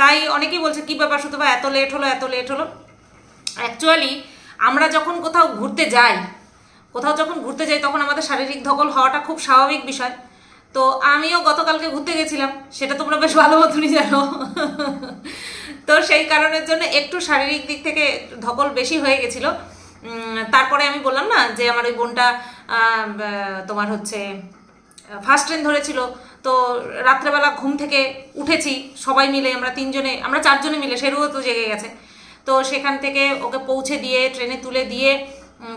তাই অনেকেই বলছে কী ব্যাপার শুধু এত লেট হলো এত লেট হলো অ্যাকচুয়ালি আমরা যখন কোথাও ঘুরতে যাই কোথাও যখন ঘুরতে যাই তখন আমাদের শারীরিক ধকল হওয়াটা খুব স্বাভাবিক বিষয় তো আমিও গতকালকে ঘুরতে গেছিলাম সেটা তোমরা বেশ ভালো মতনই জানো তো সেই কারণের জন্য একটু শারীরিক দিক থেকে ধকল বেশি হয়ে গেছিল তারপরে আমি বললাম না যে আমার ওই বোনটা তোমার হচ্ছে ফার্স্ট ট্রেন ধরেছিল তো রাত্রেবেলা ঘুম থেকে উঠেছি সবাই মিলে আমরা তিনজনে আমরা চারজনে মিলে সেরুও তো জেগে গেছে তো সেখান থেকে ওকে পৌঁছে দিয়ে ট্রেনে তুলে দিয়ে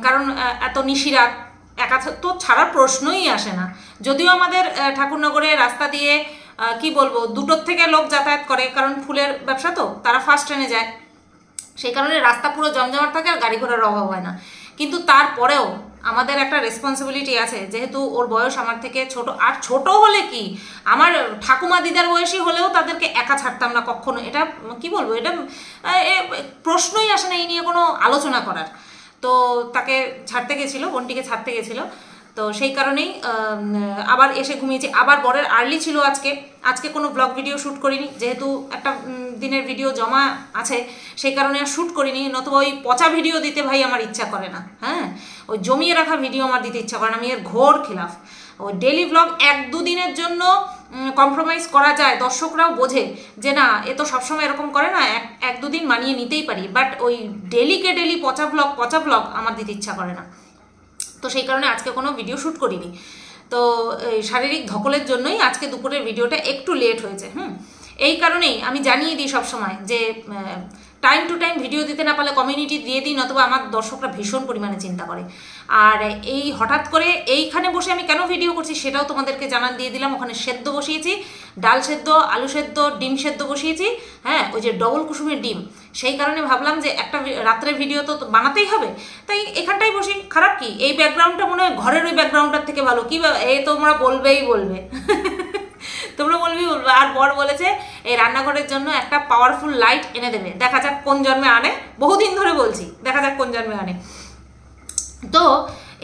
কারণ এত নিশিরাত একা তো ছাড়ার প্রশ্নই আসে না যদিও আমাদের ঠাকুরনগরে রাস্তা দিয়ে কি বলবো দুটোর থেকে লোক যাতায়াত করে কারণ ফুলের ব্যবসা তো তারা ফার্স্ট ট্রেনে যায় সেই কারণে রাস্তা পুরো জমজমার থাকে আর গাড়ি ঘোড়ার অভাব হয় না কিন্তু তারপরেও আমাদের একটা রেসপন্সিবিলিটি আছে যেহেতু ওর বয়স আমার থেকে ছোট আর ছোট হলে কি আমার ঠাকুমা দিদার বয়সী হলেও তাদেরকে একা ছাড়তাম না কখনো এটা কি বলবো এটা প্রশ্নই আসে না এই নিয়ে কোনো আলোচনা করার তো তাকে ছাড়তে গেছিলো বোনটিকে ছাড়তে গেছিলো তো সেই কারণেই আবার এসে ঘুমিয়েছি আবার বরের আর্লি ছিল আজকে আজকে কোনো ব্লগ ভিডিও শ্যুট করিনি যেহেতু একটা দিনের ভিডিও জমা আছে সেই কারণে আর শ্যুট করিনি নতুবা ওই পচা ভিডিও দিতে ভাই আমার ইচ্ছা করে না হ্যাঁ ওই জমিয়ে রাখা ভিডিও আমার দিতে ইচ্ছা করে না আমি এর ঘোর খিলাফ ওই ডেলি ব্লগ এক দুদিনের জন্য কম্প্রোমাইজ করা যায় দর্শকরাও বোঝে যে না এ তো সবসময় এরকম করে না এক এক দুদিন মানিয়ে নিতেই পারি বাট ওই ডেলিকে ডেলি পচা ব্লগ পচা ব্লগ আমার দিতে ইচ্ছা করে না তো সেই কারণে আজকে কোনো ভিডিও শ্যুট করিনি তো শারীরিক ধকলের জন্যই আজকে দুপুরের ভিডিওটা একটু লেট হয়েছে হুম এই কারণেই আমি জানিয়ে দিই সবসময় যে টাইম টু টাইম ভিডিও দিতে না পারলে কমিউনিটি দিয়ে দিন অথবা আমার দর্শকরা ভীষণ পরিমাণে চিন্তা করে আর এই হঠাৎ করে এইখানে বসে আমি কেন ভিডিও করছি সেটাও তোমাদেরকে জানান দিয়ে দিলাম ওখানে সেদ্ধ বসিয়েছি ডাল সেদ্ধ আলু সেদ্ধ ডিম সেদ্ধ বসিয়েছি হ্যাঁ ওই যে ডবল কুসুমের ডিম সেই কারণে ভাবলাম যে একটা রাত্রের ভিডিও তো বানাতেই হবে তাই এখানটাই বসি খারাপ কি এই ব্যাকগ্রাউন্ডটা মনে হয় ঘরের ওই ব্যাকগ্রাউন্ডটার থেকে ভালো কি এ তোমরা বলবেই বলবে তোমরা বলবি বলবো আর বর বলেছে এই রান্নাঘরের জন্য একটা পাওয়ারফুল লাইট এনে দেবে দেখা যাক কোন জন্মে আনে বহুদিন ধরে বলছি দেখা যাক কোন জন্মে আনে তো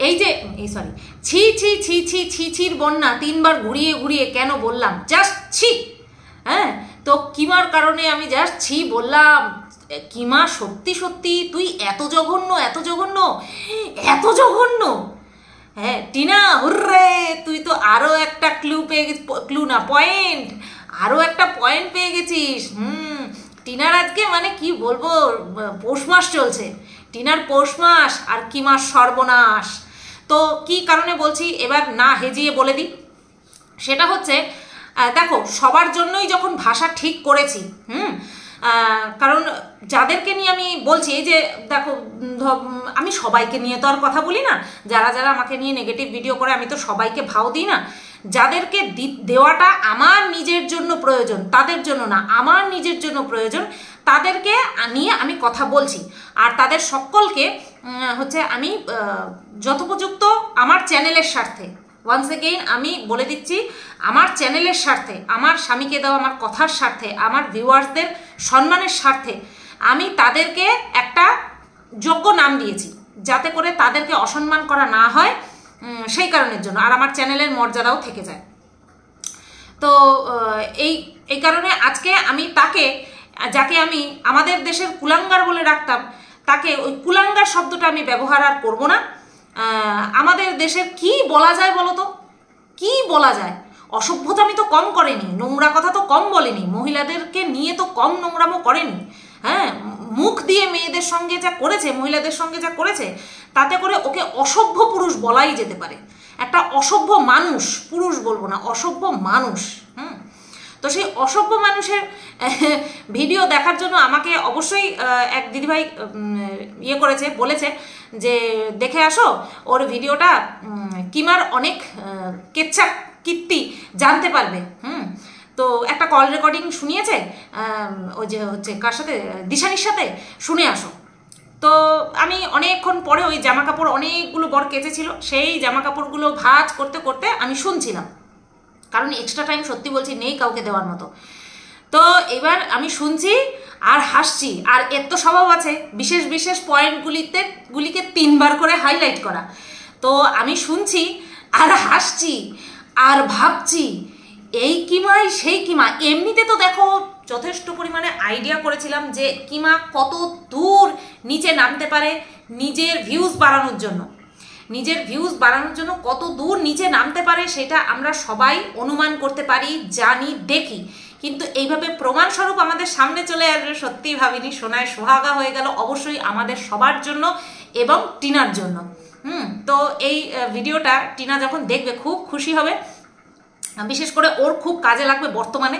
এই যে এই সরি ছি ছি ছি ছি ছি ছির বন্যা তিনবার ঘুরিয়ে ঘুরিয়ে কেন বললাম জাস্ট ছি হ্যাঁ তো কিমার কারণে আমি জাস্ট ছি বললাম কিমা সত্যি সত্যি তুই এত জঘন্য এত জঘন্য এত জঘন্য হ্যাঁ টিনা হুররে তুই তো আরও একটা ক্লু পেয়ে গেছিস ক্লু না পয়েন্ট আরও একটা পয়েন্ট পেয়ে গেছিস হুম টিনার আজকে মানে কি বলবো পৌষ মাস চলছে টিনার পৌষ মাস আর কি মাস সর্বনাশ তো কি কারণে বলছি এবার না হেজিয়ে বলে দিই সেটা হচ্ছে দেখো সবার জন্যই যখন ভাষা ঠিক করেছি হুম কারণ যাদেরকে নিয়ে আমি বলছি যে দেখো আমি সবাইকে নিয়ে তো আর কথা বলি না যারা যারা আমাকে নিয়ে নেগেটিভ ভিডিও করে আমি তো সবাইকে ভাও দিই না যাদেরকে দেওয়াটা আমার নিজের জন্য প্রয়োজন তাদের জন্য না আমার নিজের জন্য প্রয়োজন তাদেরকে নিয়ে আমি কথা বলছি আর তাদের সকলকে হচ্ছে আমি যথোপযুক্ত আমার চ্যানেলের স্বার্থে ওয়ান্স এগেইন আমি বলে দিচ্ছি আমার চ্যানেলের স্বার্থে আমার স্বামীকে দেওয়া আমার কথার স্বার্থে আমার ভিউয়ার্সদের সম্মানের স্বার্থে আমি তাদেরকে একটা যোগ্য নাম দিয়েছি যাতে করে তাদেরকে অসম্মান করা না হয় সেই কারণের জন্য আর আমার চ্যানেলের মর্যাদাও থেকে যায় তো এই এই কারণে আজকে আমি তাকে যাকে আমি আমাদের দেশের কুলাঙ্গার বলে রাখতাম তাকে ওই কুলাঙ্গার শব্দটা আমি ব্যবহার আর করবো না আমাদের দেশের কি বলা যায় বলো তো কী বলা যায় অসভ্যতামি তো কম করেনি নোংরা কথা তো কম বলেনি মহিলাদেরকে নিয়ে তো কম নোংরামো করেনি হ্যাঁ মুখ দিয়ে মেয়েদের সঙ্গে যা করেছে মহিলাদের সঙ্গে যা করেছে তাতে করে ওকে অসভ্য পুরুষ বলাই যেতে পারে একটা অসভ্য মানুষ পুরুষ বলবো না অসভ্য মানুষ হুম তো সেই অসভ্য মানুষের ভিডিও দেখার জন্য আমাকে অবশ্যই এক দিদিভাই ইয়ে করেছে বলেছে যে দেখে আসো ওর ভিডিওটা কিমার অনেক কেচ্ছা কীর্তি জানতে পারবে হুম তো একটা কল রেকর্ডিং শুনিয়েছে ওই যে হচ্ছে কার সাথে দিশানির সাথে শুনে আসো তো আমি অনেকক্ষণ পরে ওই জামা কাপড় অনেকগুলো বর কেচেছিল সেই জামা কাপড়গুলো ভাজ করতে করতে আমি শুনছিলাম কারণ এক্সট্রা টাইম সত্যি বলছি নেই কাউকে দেওয়ার মতো তো এবার আমি শুনছি আর হাসছি আর এর তো স্বভাব আছে বিশেষ বিশেষ পয়েন্টগুলিতে গুলিকে তিনবার করে হাইলাইট করা তো আমি শুনছি আর হাসছি আর ভাবছি এই কিমাই সেই কিমা এমনিতে তো দেখো যথেষ্ট পরিমাণে আইডিয়া করেছিলাম যে কিমা কত দূর নিচে নামতে পারে নিজের ভিউজ বাড়ানোর জন্য নিজের ভিউজ বাড়ানোর জন্য কত দূর নিচে নামতে পারে সেটা আমরা সবাই অনুমান করতে পারি জানি দেখি কিন্তু এইভাবে প্রমাণস্বরূপ আমাদের সামনে চলে আসবে সত্যিই ভাবিনি সোনায় সোহাগা হয়ে গেল অবশ্যই আমাদের সবার জন্য এবং টিনার জন্য হুম তো এই ভিডিওটা টিনা যখন দেখবে খুব খুশি হবে বিশেষ করে ওর খুব কাজে লাগবে বর্তমানে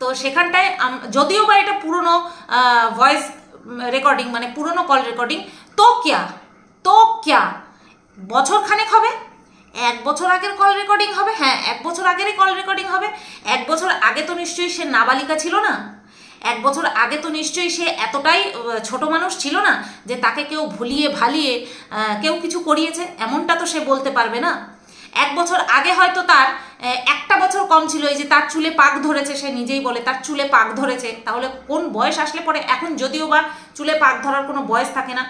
তো সেখানটায় যদিও বা এটা পুরনো ভয়েস রেকর্ডিং মানে পুরনো কল রেকর্ডিং তো ক্যা তো ক্যা বছর খানেক হবে এক বছর আগের কল রেকর্ডিং হবে হ্যাঁ এক বছর আগেরই কল রেকর্ডিং হবে এক বছর আগে তো নিশ্চয়ই সে নাবালিকা ছিল না এক বছর আগে তো নিশ্চয়ই সে এতটাই ছোট মানুষ ছিল না যে তাকে কেউ ভুলিয়ে ভালিয়ে কেউ কিছু করিয়েছে এমনটা তো সে বলতে পারবে না এক বছর আগে হয়তো তার একটা বছর কম ছিল এই যে তার চুলে পাক ধরেছে সে নিজেই বলে তার চুলে পাক ধরেছে তাহলে কোন বয়স আসলে পরে এখন যদিও বা চুলে পাক ধরার কোনো বয়স থাকে না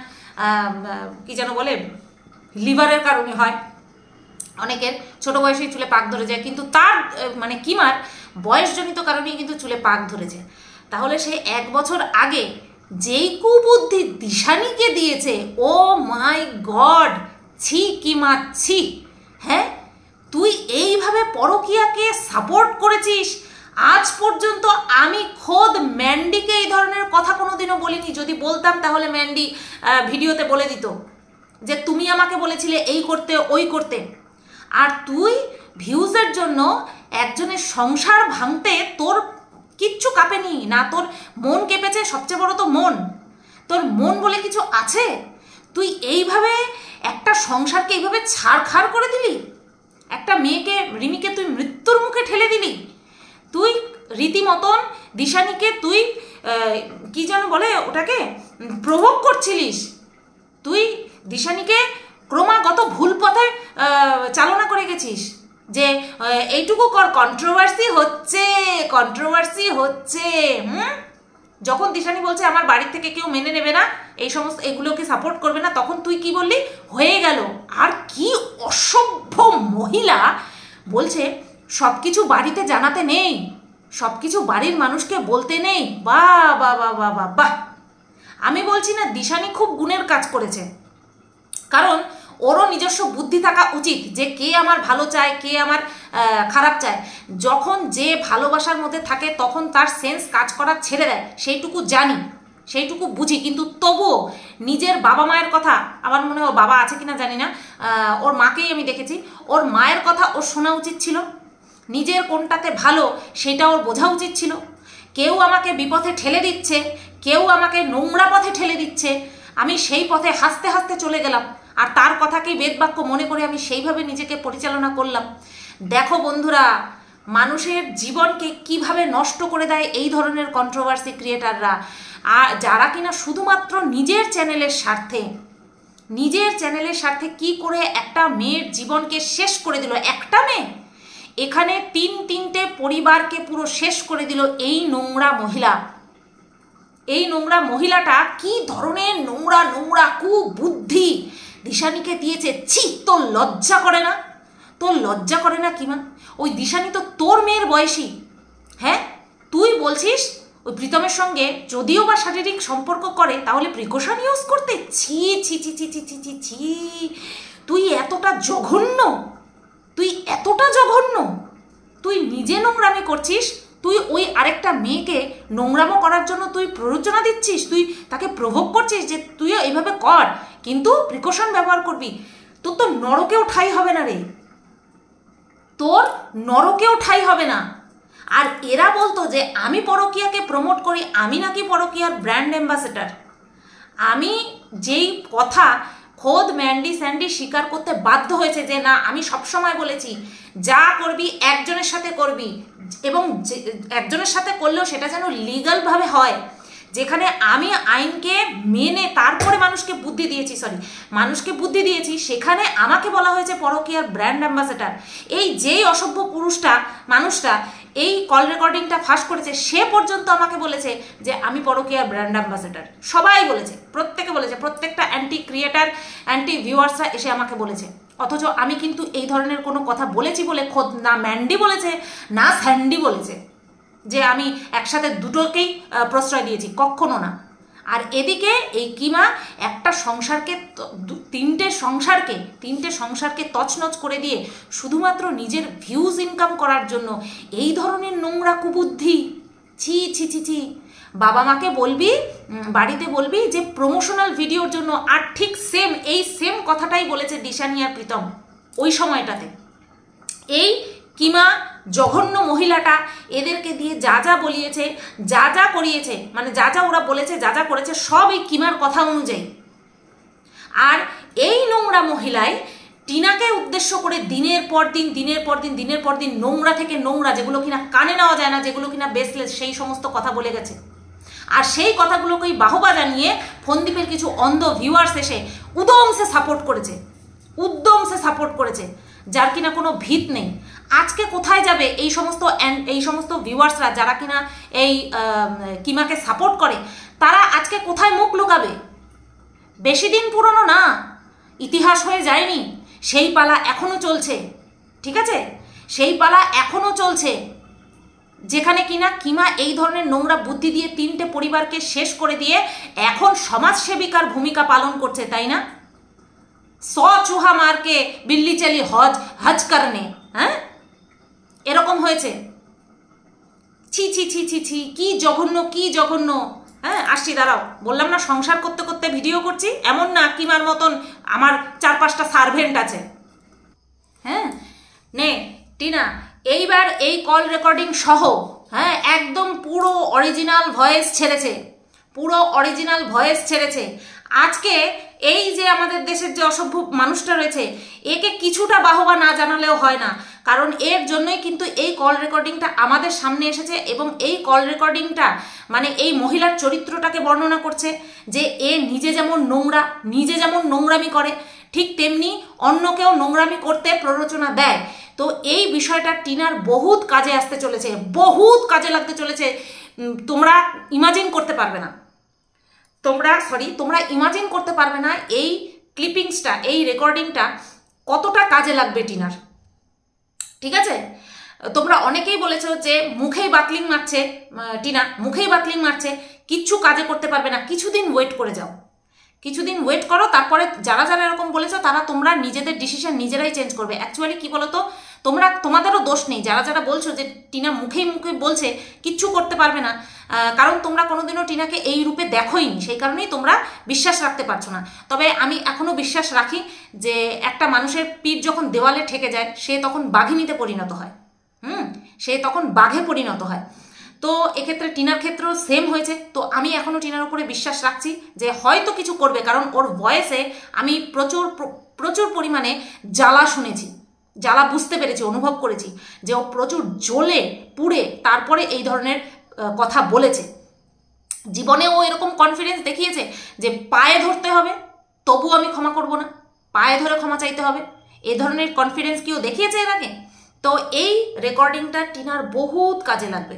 কি যেন বলে লিভারের কারণে হয় অনেকের ছোট বয়সেই চুলে পাক ধরে যায় কিন্তু তার মানে কিমার বয়সজনিত কারণেই কিন্তু চুলে পাক ধরেছে তাহলে সে এক বছর আগে যেই কুবুদ্ধি দিশানিকে দিয়েছে ও মাই গড ছি কি মা ছি হ্যাঁ তুই এইভাবে পরকিয়াকে সাপোর্ট করেছিস আজ পর্যন্ত আমি খোদ ম্যান্ডিকে এই ধরনের কথা কোনোদিনও বলিনি যদি বলতাম তাহলে ম্যান্ডি ভিডিওতে বলে দিত যে তুমি আমাকে বলেছিলে এই করতে ওই করতে আর তুই ভিউজের জন্য একজনের সংসার ভাঙতে তোর কিচ্ছু কাঁপেনি না তোর মন কেঁপেছে সবচেয়ে বড় তো মন তোর মন বলে কিছু আছে তুই এইভাবে একটা সংসারকে এইভাবে ছাড়খাড় করে দিলি একটা মেয়েকে রিমিকে তুই মৃত্যুর মুখে ঠেলে দিলি তুই রীতিমতন দিশানিকে তুই কি যেন বলে ওটাকে প্রভোগ করছিলিস তুই দিশানিকে ক্রমাগত ভুল পথে চালনা করে গেছিস যে এইটুকু কর কন্ট্রোভার্সি হচ্ছে কন্ট্রোভার্সি হচ্ছে হুম যখন দিশানি বলছে আমার বাড়ির থেকে কেউ মেনে নেবে না এই সমস্ত এগুলোকে সাপোর্ট করবে না তখন তুই কি বললি হয়ে গেল আর কি অসভ্য মহিলা বলছে সব কিছু বাড়িতে জানাতে নেই সব কিছু বাড়ির মানুষকে বলতে নেই বা বা বা বা বা আমি বলছি না দিশানি খুব গুণের কাজ করেছে কারণ ওরও নিজস্ব বুদ্ধি থাকা উচিত যে কে আমার ভালো চায় কে আমার খারাপ চায় যখন যে ভালোবাসার মধ্যে থাকে তখন তার সেন্স কাজ করা ছেড়ে দেয় সেইটুকু জানি সেইটুকু বুঝি কিন্তু তবুও নিজের বাবা মায়ের কথা আমার মনে হয় বাবা আছে কিনা জানি না ওর মাকেই আমি দেখেছি ওর মায়ের কথা ওর শোনা উচিত ছিল নিজের কোনটাতে ভালো সেটা ওর বোঝা উচিত ছিল কেউ আমাকে বিপথে ঠেলে দিচ্ছে কেউ আমাকে নোংরা পথে ঠেলে দিচ্ছে আমি সেই পথে হাসতে হাসতে চলে গেলাম আর তার কথাকেই বেদবাক্য মনে করে আমি সেইভাবে নিজেকে পরিচালনা করলাম দেখো বন্ধুরা মানুষের জীবনকে কিভাবে নষ্ট করে দেয় এই ধরনের কন্ট্রোভার্সি ক্রিয়েটাররা আর যারা কিনা শুধুমাত্র নিজের চ্যানেলের স্বার্থে নিজের চ্যানেলের স্বার্থে কি করে একটা মেয়ের জীবনকে শেষ করে দিল একটা মেয়ে এখানে তিন তিনটে পরিবারকে পুরো শেষ করে দিল এই নোংরা মহিলা এই নোংরা মহিলাটা কি ধরনের নোংরা নোংরা বুদ্ধি দিশানিকে দিয়েছে ছি তোর লজ্জা করে না তোর লজ্জা করে না কিমান ওই দিশানি তো তোর মেয়ের বয়সী হ্যাঁ তুই বলছিস ওই প্রীতমের সঙ্গে যদিও বা শারীরিক সম্পর্ক করে তাহলে প্রিকশন ইউজ করতে ছি ছি ছি ছি ছি ছি ছি ছি তুই এতটা জঘন্য তুই এতটা জঘন্য তুই নিজে নোংরামি করছিস তুই ওই আরেকটা মেয়েকে নোংরামো করার জন্য তুই প্ররোচনা দিচ্ছিস তুই তাকে প্রভোগ করছিস যে তুইও এইভাবে কর কিন্তু প্রিকশন ব্যবহার করবি তোর তো নরকেও ঠাই হবে না রে তোর নরকেও ঠাই হবে না আর এরা বলতো যে আমি পরকিয়াকে প্রমোট করি আমি নাকি পরকিয়ার ব্র্যান্ড অ্যাম্বাসেডার আমি যেই কথা খোদ ম্যান্ডি স্যান্ডি স্বীকার করতে বাধ্য হয়েছে যে না আমি সবসময় বলেছি যা করবি একজনের সাথে করবি এবং একজনের সাথে করলেও সেটা যেন লিগালভাবে হয় যেখানে আমি আইনকে মেনে তারপরে মানুষকে বুদ্ধি দিয়েছি সরি মানুষকে বুদ্ধি দিয়েছি সেখানে আমাকে বলা হয়েছে পরকীয়ার ব্র্যান্ড অ্যাম্বাসেডার এই যেই অসভ্য পুরুষটা মানুষটা এই কল রেকর্ডিংটা ফাঁস করেছে সে পর্যন্ত আমাকে বলেছে যে আমি পরকীয়ার ব্র্যান্ড অ্যাম্বাসেডার সবাই বলেছে প্রত্যেকে বলেছে প্রত্যেকটা অ্যান্টি ক্রিয়েটার অ্যান্টি ভিউয়ার্সরা এসে আমাকে বলেছে অথচ আমি কিন্তু এই ধরনের কোনো কথা বলেছি বলে খোদ না ম্যান্ডি বলেছে না স্যান্ডি বলেছে যে আমি একসাথে দুটোকেই প্রশ্রয় দিয়েছি কখনো না আর এদিকে এই কিমা একটা সংসারকে তিনটে সংসারকে তিনটে সংসারকে তছনছ করে দিয়ে শুধুমাত্র নিজের ভিউজ ইনকাম করার জন্য এই ধরনের নোংরা কুবুদ্ধি ছি ছি ছি ছি বাবা মাকে বলবি বাড়িতে বলবি যে প্রমোশনাল ভিডিওর জন্য আর ঠিক সেম এই সেম কথাটাই বলেছে দিশানি আর প্রীতম ওই সময়টাতে এই কিমা জঘন্য মহিলাটা এদেরকে দিয়ে যা যা বলিয়েছে যা যা করিয়েছে মানে যা যা ওরা বলেছে যা যা করেছে সব এই কিমার কথা অনুযায়ী আর এই নোংরা মহিলায় টিনাকে উদ্দেশ্য করে দিনের পর দিন দিনের পর দিন দিনের পর দিন নোংরা থেকে নোংরা যেগুলো কিনা কানে নেওয়া যায় না যেগুলো কিনা বেসলেস সেই সমস্ত কথা বলে গেছে আর সেই কথাগুলোকেই বাহবা জানিয়ে ফন্দীপের কিছু অন্ধ ভিউয়ার্স এসে উদমসে সাপোর্ট করেছে উদ্যমসে সাপোর্ট করেছে যার কিনা কোনো ভিত নেই আজকে কোথায় যাবে এই সমস্ত এই সমস্ত ভিউয়ার্সরা যারা কিনা এই কিমাকে সাপোর্ট করে তারা আজকে কোথায় মুখ লুকাবে বেশি দিন পুরনো না ইতিহাস হয়ে যায়নি সেই পালা এখনও চলছে ঠিক আছে সেই পালা এখনও চলছে যেখানে কিনা কিমা এই ধরনের নোংরা বুদ্ধি দিয়ে তিনটে পরিবারকে শেষ করে দিয়ে এখন সমাজসেবিকার ভূমিকা পালন করছে তাই না স চুহা মারকে বিল্লি চালি হজ হজ কারণে হ্যাঁ এরকম হয়েছে ছি ছি ছি ছি ছি কি জঘন্য কি জঘন্য হ্যাঁ আসছি দাঁড়াও বললাম না সংসার করতে করতে ভিডিও করছি এমন না কিমার মতন আমার চার পাঁচটা সার্ভেন্ট আছে হ্যাঁ নে টিনা এইবার এই কল রেকর্ডিং সহ হ্যাঁ একদম পুরো অরিজিনাল ভয়েস ছেড়েছে পুরো অরিজিনাল ভয়েস ছেড়েছে আজকে এই যে আমাদের দেশের যে অসভ্য মানুষটা রয়েছে একে কিছুটা বাহবা না জানালেও হয় না কারণ এর জন্যই কিন্তু এই কল রেকর্ডিংটা আমাদের সামনে এসেছে এবং এই কল রেকর্ডিংটা মানে এই মহিলার চরিত্রটাকে বর্ণনা করছে যে এ নিজে যেমন নোংরা নিজে যেমন নোংরামি করে ঠিক তেমনি অন্যকেও নোংরামি করতে প্ররোচনা দেয় তো এই বিষয়টা টিনার বহুত কাজে আসতে চলেছে বহুত কাজে লাগতে চলেছে তোমরা ইমাজিন করতে পারবে না তোমরা সরি তোমরা ইমাজিন করতে পারবে না এই ক্লিপিংসটা এই রেকর্ডিংটা কতটা কাজে লাগবে টিনার ঠিক আছে তোমরা অনেকেই বলেছ যে মুখেই বাতলিং মারছে টিনা মুখেই বাতলিং মারছে কিচ্ছু কাজে করতে পারবে না কিছুদিন ওয়েট করে যাও কিছুদিন ওয়েট করো তারপরে যারা যারা এরকম বলেছো তারা তোমরা নিজেদের ডিসিশন নিজেরাই চেঞ্জ করবে অ্যাকচুয়ালি কি বলতো তোমরা তোমাদেরও দোষ নেই যারা যারা বলছো যে টিনা মুখেই মুখে বলছে কিচ্ছু করতে পারবে না কারণ তোমরা কোনোদিনও টিনাকে এই রূপে দেখোই সেই কারণেই তোমরা বিশ্বাস রাখতে পারছো না তবে আমি এখনও বিশ্বাস রাখি যে একটা মানুষের পিঠ যখন দেওয়ালে ঠেকে যায় সে তখন বাঘিনীতে পরিণত হয় হুম সে তখন বাঘে পরিণত হয় তো এক্ষেত্রে টিনার ক্ষেত্রেও সেম হয়েছে তো আমি এখনও টিনার উপরে বিশ্বাস রাখছি যে হয়তো কিছু করবে কারণ ওর ভয়েসে আমি প্রচুর প্রচুর পরিমাণে জ্বালা শুনেছি যারা বুঝতে পেরেছি অনুভব করেছি যে ও প্রচুর জ্বলে পুড়ে তারপরে এই ধরনের কথা বলেছে জীবনে ও এরকম কনফিডেন্স দেখিয়েছে যে পায়ে ধরতে হবে তবু আমি ক্ষমা করব না পায়ে ধরে ক্ষমা চাইতে হবে এ ধরনের কনফিডেন্স কিও দেখিয়েছে এর আগে তো এই রেকর্ডিংটা টিনার বহুত কাজে লাগবে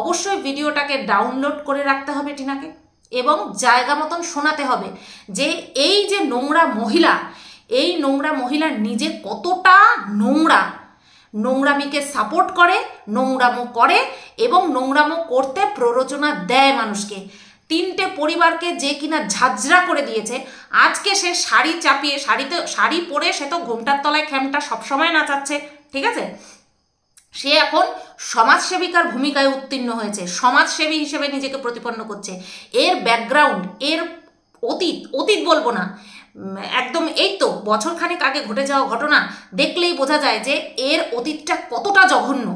অবশ্যই ভিডিওটাকে ডাউনলোড করে রাখতে হবে টিনাকে এবং জায়গা মতন শোনাতে হবে যে এই যে নোংরা মহিলা এই নোংরা মহিলা নিজে কতটা নোংরা নোংরামিকে সাপোর্ট করে নোংরামো করে এবং নোংরামো করতে প্ররোচনা দেয় মানুষকে তিনটে পরিবারকে যে কিনা ঝাঁঝরা করে দিয়েছে আজকে সে শাড়ি চাপিয়ে শাড়িতে শাড়ি পরে সে তো ঘোমটার তলায় খ্যামটা সবসময় নাচাচ্ছে ঠিক আছে সে এখন সমাজসেবিকার ভূমিকায় উত্তীর্ণ হয়েছে সমাজসেবী হিসেবে নিজেকে প্রতিপন্ন করছে এর ব্যাকগ্রাউন্ড এর অতীত অতীত বলবো না একদম এই তো বছরখানেক আগে ঘটে যাওয়া ঘটনা দেখলেই বোঝা যায় যে এর অতীতটা কতটা জঘন্য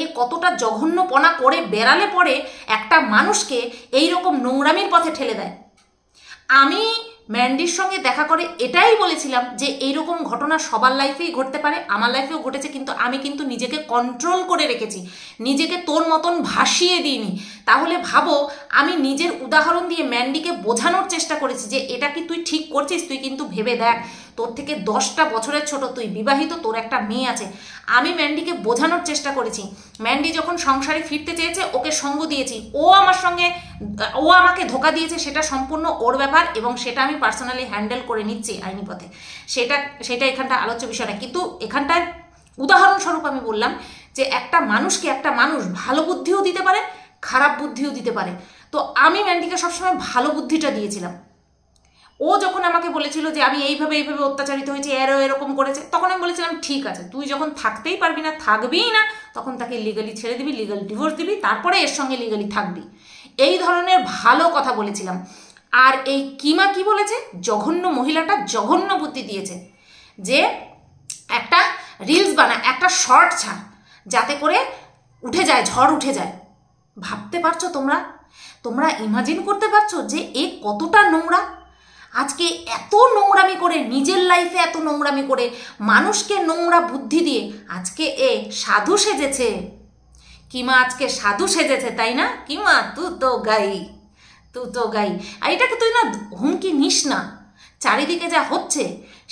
এ কতটা জঘন্যপনা করে বেড়ালে পরে একটা মানুষকে এই রকম নোংরামির পথে ঠেলে দেয় আমি ম্যান্ডির সঙ্গে দেখা করে এটাই বলেছিলাম যে এইরকম ঘটনা সবার লাইফেই ঘটতে পারে আমার লাইফেও ঘটেছে কিন্তু আমি কিন্তু নিজেকে কন্ট্রোল করে রেখেছি নিজেকে তোর মতন ভাসিয়ে দিইনি তাহলে ভাবো আমি নিজের উদাহরণ দিয়ে ম্যান্ডিকে বোঝানোর চেষ্টা করেছি যে এটা কি তুই ঠিক করছিস তুই কিন্তু ভেবে দেখ তোর থেকে দশটা বছরের ছোট তুই বিবাহিত তোর একটা মেয়ে আছে আমি ম্যান্ডিকে বোঝানোর চেষ্টা করেছি ম্যান্ডি যখন সংসারে ফিরতে চেয়েছে ওকে সঙ্গ দিয়েছি ও আমার সঙ্গে ও আমাকে ধোকা দিয়েছে সেটা সম্পূর্ণ ওর ব্যাপার এবং সেটা আমি পার্সোনালি হ্যান্ডেল করে নিচ্ছি আইনি পথে সেটা সেটা এখানটা আলোচ্য বিষয় না কিন্তু এখানটায় উদাহরণস্বরূপ আমি বললাম যে একটা মানুষকে একটা মানুষ ভালো বুদ্ধিও দিতে পারে খারাপ বুদ্ধিও দিতে পারে তো আমি ম্যান্ডিকে সবসময় ভালো বুদ্ধিটা দিয়েছিলাম ও যখন আমাকে বলেছিল যে আমি এইভাবে এইভাবে অত্যাচারিত হয়েছি এরও এরকম করেছে তখন আমি বলেছিলাম ঠিক আছে তুই যখন থাকতেই পারবি না থাকবিই না তখন তাকে লিগালি ছেড়ে দিবি লিগাল ডিভোর্স দিবি তারপরে এর সঙ্গে লিগালি থাকবি এই ধরনের ভালো কথা বলেছিলাম আর এই কিমা কি বলেছে জঘন্য মহিলাটা জঘন্য বুদ্ধি দিয়েছে যে একটা রিলস বানা একটা শর্ট ছা যাতে করে উঠে যায় ঝড় উঠে যায় ভাবতে পারছো তোমরা তোমরা ইমাজিন করতে পারছো যে এ কতটা নোংরা আজকে এত নোংরামি করে নিজের লাইফে এত নোংরামি করে মানুষকে নোংরা বুদ্ধি দিয়ে আজকে এ সাধু সেজেছে কিমা আজকে সাধু সেজেছে তাই না কিমা তু তো গাই তু তো গাই আর এটাকে তুই না হুমকি নিস না চারিদিকে যা হচ্ছে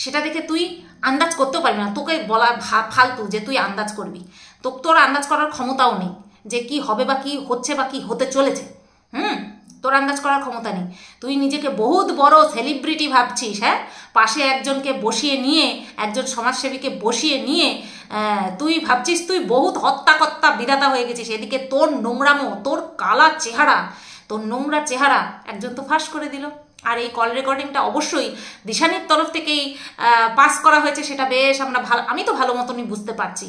সেটা দেখে তুই আন্দাজ করতেও পারবি না তোকে বলার ফালতু যে তুই আন্দাজ করবি তোক তোর আন্দাজ করার ক্ষমতাও নেই যে কি হবে বা কি হচ্ছে বা কি হতে চলেছে হুম তোর আন্দাজ করার ক্ষমতা নেই তুই নিজেকে বহুত বড় সেলিব্রিটি ভাবছিস হ্যাঁ পাশে একজনকে বসিয়ে নিয়ে একজন সমাজসেবীকে বসিয়ে নিয়ে তুই ভাবছিস তুই বহুত হত্যাকর্তা বিধাতা হয়ে গেছিস এদিকে তোর নোংরামো তোর কালা চেহারা তোর নোংরা চেহারা একজন তো ফাঁস করে দিল আর এই কল রেকর্ডিংটা অবশ্যই দিশানির তরফ থেকেই পাস করা হয়েছে সেটা বেশ আমরা ভালো আমি তো ভালো মতনই বুঝতে পারছি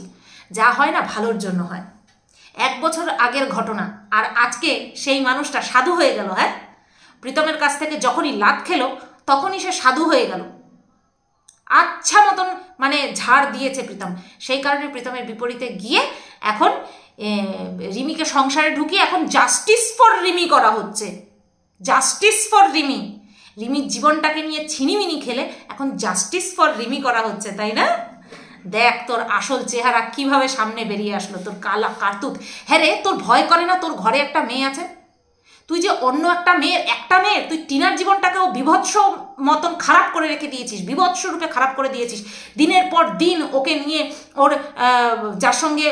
যা হয় না ভালোর জন্য হয় এক বছর আগের ঘটনা আর আজকে সেই মানুষটা সাধু হয়ে গেল হ্যাঁ প্রীতমের কাছ থেকে যখনই লাত খেলো তখনই সে সাধু হয়ে গেল আচ্ছা মতন মানে ঝাড় দিয়েছে প্রীতম সেই কারণে প্রীতমের বিপরীতে গিয়ে এখন রিমিকে সংসারে ঢুকিয়ে এখন জাস্টিস ফর রিমি করা হচ্ছে জাস্টিস ফর রিমি রিমির জীবনটাকে নিয়ে ছিনিমিনি খেলে এখন জাস্টিস ফর রিমি করা হচ্ছে তাই না দেখ তোর আসল চেহারা কিভাবে সামনে বেরিয়ে আসলো তোর কালা কার্তুক হ্যাঁ রে তোর ভয় করে না তোর ঘরে একটা মেয়ে আছে তুই যে অন্য একটা মেয়ের একটা মেয়ের তুই টিনার জীবনটাকে ও বিভৎস মতন খারাপ করে রেখে দিয়েছিস বিভৎস রূপে খারাপ করে দিয়েছিস দিনের পর দিন ওকে নিয়ে ওর যার সঙ্গে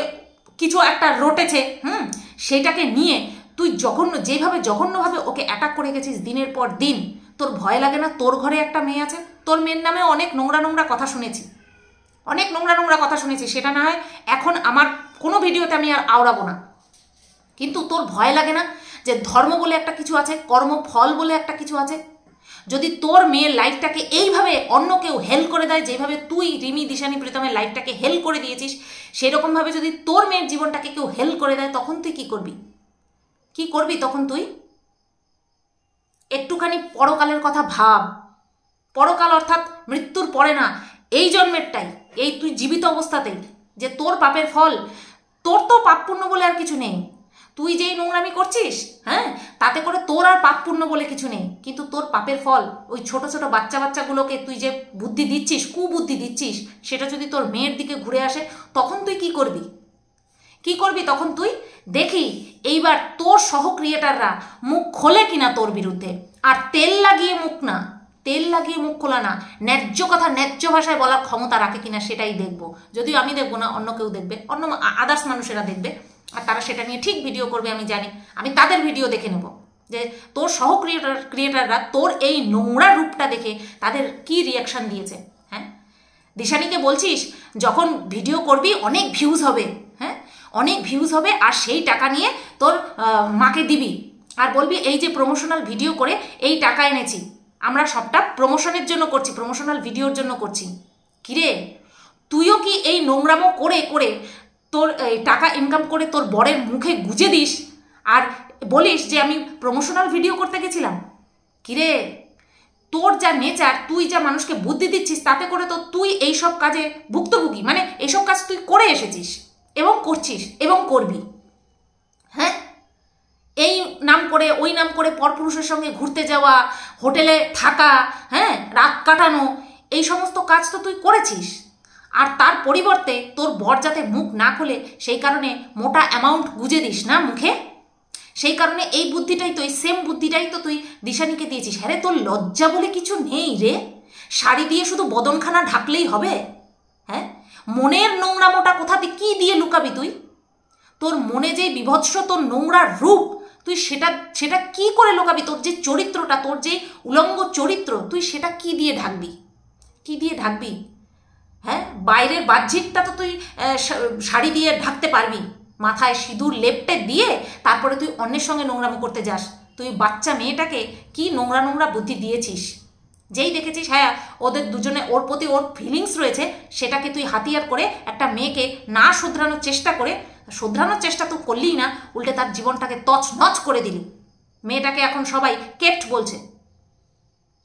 কিছু একটা রটেছে হুম সেটাকে নিয়ে তুই জঘন্য যেভাবে জঘন্যভাবে ওকে অ্যাটাক করে গেছিস দিনের পর দিন তোর ভয় লাগে না তোর ঘরে একটা মেয়ে আছে তোর মেয়ের নামে অনেক নোংরা নোংরা কথা শুনেছি অনেক নোংরা নোংরা কথা শুনেছি সেটা না হয় এখন আমার কোনো ভিডিওতে আমি আর আওড়াবো না কিন্তু তোর ভয় লাগে না যে ধর্ম বলে একটা কিছু আছে কর্মফল বলে একটা কিছু আছে যদি তোর মেয়ের লাইফটাকে এইভাবে অন্য কেউ হেল্প করে দেয় যেভাবে তুই রিমি দিশানি প্রীতমের লাইফটাকে হেল্প করে দিয়েছিস সেরকমভাবে যদি তোর মেয়ের জীবনটাকে কেউ হেল্প করে দেয় তখন তুই কি করবি কি করবি তখন তুই একটুখানি পরকালের কথা ভাব পরকাল অর্থাৎ মৃত্যুর পরে না এই জন্মেরটাই এই তুই জীবিত অবস্থাতেই যে তোর পাপের ফল তোর তো পাপ পূর্ণ বলে আর কিছু নেই তুই যেই নোংরামি করছিস হ্যাঁ তাতে করে তোর আর পাপ পুণ্য বলে কিছু নেই কিন্তু তোর পাপের ফল ওই ছোট ছোট বাচ্চা বাচ্চাগুলোকে তুই যে বুদ্ধি দিচ্ছিস কুবুদ্ধি দিচ্ছিস সেটা যদি তোর মেয়ের দিকে ঘুরে আসে তখন তুই কি করবি কি করবি তখন তুই দেখি এইবার তোর সহক্রিয়েটাররা মুখ খোলে কিনা তোর বিরুদ্ধে আর তেল লাগিয়ে মুখ না তেল লাগিয়ে মুখ খোলা না ন্যায্য কথা ন্যায্য ভাষায় বলার ক্ষমতা রাখে কিনা সেটাই দেখব যদিও আমি দেখবো না অন্য কেউ দেখবে অন্য আদার্স মানুষেরা দেখবে আর তারা সেটা নিয়ে ঠিক ভিডিও করবে আমি জানি আমি তাদের ভিডিও দেখে নেব যে তোর সহ ক্রিয়েটার ক্রিয়েটাররা তোর এই নোংরা রূপটা দেখে তাদের কি রিয়াকশান দিয়েছে হ্যাঁ দিশানিকে বলছিস যখন ভিডিও করবি অনেক ভিউজ হবে হ্যাঁ অনেক ভিউজ হবে আর সেই টাকা নিয়ে তোর মাকে দিবি আর বলবি এই যে প্রমোশনাল ভিডিও করে এই টাকা এনেছি আমরা সবটা প্রমোশনের জন্য করছি প্রমোশনাল ভিডিওর জন্য করছি কিরে তুইও কি এই নোংরামো করে করে তোর টাকা ইনকাম করে তোর বরের মুখে গুজে দিস আর বলিস যে আমি প্রমোশনাল ভিডিও করতে গেছিলাম কিরে তোর যা নেচার তুই যা মানুষকে বুদ্ধি দিচ্ছিস তাতে করে তো তুই এই সব কাজে ভুক্তভোগী মানে এইসব কাজ তুই করে এসেছিস এবং করছিস এবং করবি হ্যাঁ এই নাম করে ওই নাম করে পরপুরুষের সঙ্গে ঘুরতে যাওয়া হোটেলে থাকা হ্যাঁ রাত কাটানো এই সমস্ত কাজ তো তুই করেছিস আর তার পরিবর্তে তোর বর যাতে মুখ না খুলে সেই কারণে মোটা অ্যামাউন্ট গুজে দিস না মুখে সেই কারণে এই বুদ্ধিটাই তুই সেম বুদ্ধিটাই তো তুই দিশানিকে দিয়েছিস হ্যাঁ রে তোর লজ্জা বলে কিছু নেই রে শাড়ি দিয়ে শুধু বদনখানা ঢাকলেই হবে হ্যাঁ মনের নোংরা মোটা কোথাতে কি দিয়ে লুকাবি তুই তোর মনে যে বিভৎস তোর নোংরা রূপ তুই সেটা সেটা কি করে লোকাবি তোর যে চরিত্রটা তোর যে উলঙ্গ চরিত্র তুই সেটা কি দিয়ে ঢাকবি কি দিয়ে ঢাকবি হ্যাঁ বাইরের বাহ্যিকটা তো তুই শাড়ি দিয়ে ঢাকতে পারবি মাথায় সিঁদুর লেপটে দিয়ে তারপরে তুই অন্যের সঙ্গে নোংরামো করতে যাস তুই বাচ্চা মেয়েটাকে কি নোংরা নোংরা বুদ্ধি দিয়েছিস যেই দেখেছিস হ্যাঁ ওদের দুজনে ওর প্রতি ওর ফিলিংস রয়েছে সেটাকে তুই হাতিয়ার করে একটা মেয়েকে না শুধরানোর চেষ্টা করে শোধরানোর চেষ্টা তো করলেই না উল্টে তার জীবনটাকে তছনছ করে দিলি মেয়েটাকে এখন সবাই কেপ্ট বলছে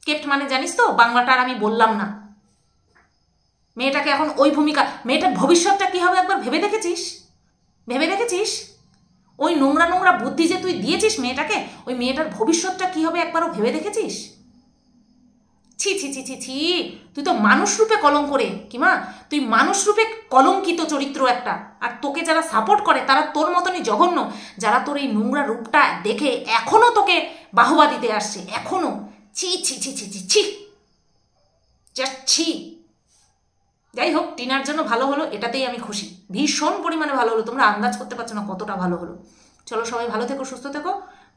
কেপ্ট মানে জানিস তো বাংলাটা আর আমি বললাম না মেয়েটাকে এখন ওই ভূমিকা মেয়েটার ভবিষ্যৎটা কী হবে একবার ভেবে দেখেছিস ভেবে দেখেছিস ওই নোংরা নোংরা বুদ্ধি যে তুই দিয়েছিস মেয়েটাকে ওই মেয়েটার ভবিষ্যৎটা কী হবে একবারও ভেবে দেখেছিস ছি ছি ছি ছি ছি তুই তো মানুষ রূপে করে কি মা তুই মানুষ রূপে কলঙ্কিত চরিত্র একটা আর তোকে যারা সাপোর্ট করে তারা তোর মতনই জঘন্য যারা তোর এই নোংরা রূপটা দেখে এখনও তোকে বাহবা দিতে আসছে এখনও ছি ছি ছি ছি ছি ছি ছি যাই হোক টিনার জন্য ভালো হলো এটাতেই আমি খুশি ভীষণ পরিমাণে ভালো হলো তোমরা আন্দাজ করতে পারছো না কতটা ভালো হলো চলো সবাই ভালো থেকো সুস্থ থেকো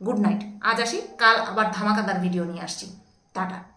গুড নাইট আজ আসি কাল আবার ধামাকাদার ভিডিও নিয়ে আসছি টাটা